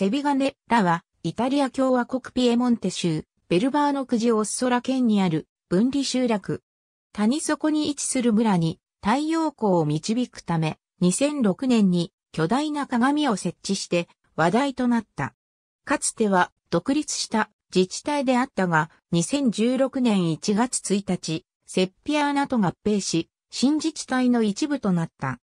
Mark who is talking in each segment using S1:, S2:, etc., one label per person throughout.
S1: セビガネラは、イタリア共和国ピエモンテ州、ベルバーノクジオッソラ県にある分離集落。谷底に位置する村に太陽光を導くため、2006年に巨大な鏡を設置して話題となった。かつては独立した自治体であったが、2016年1月1日、セッピアーナと合併し、新自治体の一部となった。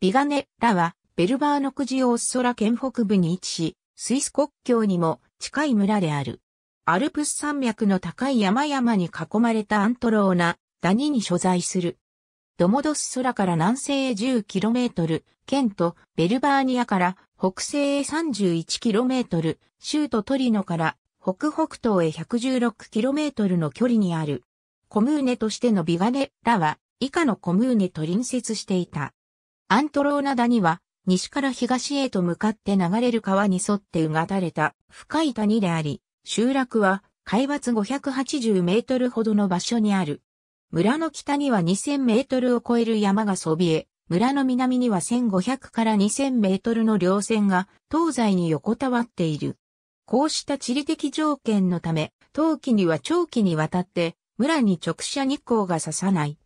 S1: ビガネラは、ベルバーノクジオッソラ県北部に位置し、スイス国境にも近い村である。アルプス山脈の高い山々に囲まれたアントローナ、ダニに所在する。ドモドス空から南西へ 10km、県とベルバーニアから北西へ 31km、州都トリノから北北東へ 116km の距離にある。コムーネとしてのビガネらは以下のコムーネと隣接していた。アントローナダニは西から東へと向かって流れる川に沿ってうがたれた深い谷であり、集落は海抜580メートルほどの場所にある。村の北には2000メートルを超える山がそびえ、村の南には1500から2000メートルの稜線が東西に横たわっている。こうした地理的条件のため、冬季には長期にわたって村に直射日光が差さない。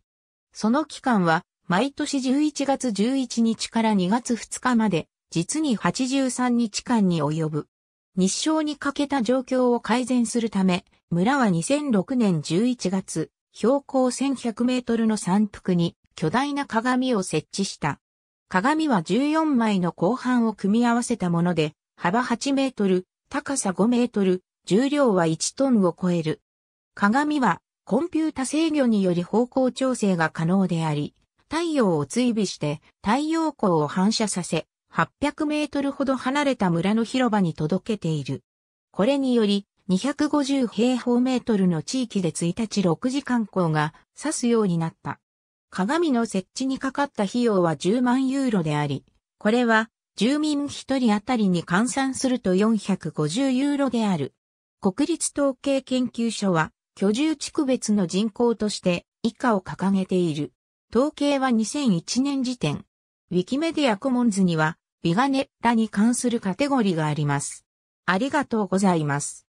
S1: その期間は毎年11月11日から2月2日まで、実に83日間に及ぶ。日照に欠けた状況を改善するため、村は2006年11月、標高1100メートルの山腹に巨大な鏡を設置した。鏡は14枚の後半を組み合わせたもので、幅8メートル、高さ5メートル、重量は1トンを超える。鏡はコンピュータ制御により方向調整が可能であり、太陽を追尾して太陽光を反射させ、800メートルほど離れた村の広場に届けている。これにより、250平方メートルの地域で1日6時間光が差すようになった。鏡の設置にかかった費用は10万ユーロであり、これは住民1人あたりに換算すると450ユーロである。国立統計研究所は居住地区別の人口として以下を掲げている。統計は2001年時点。ウィキメディアコモンズには、ビガネッラに関するカテゴリーがあります。ありがとうございます。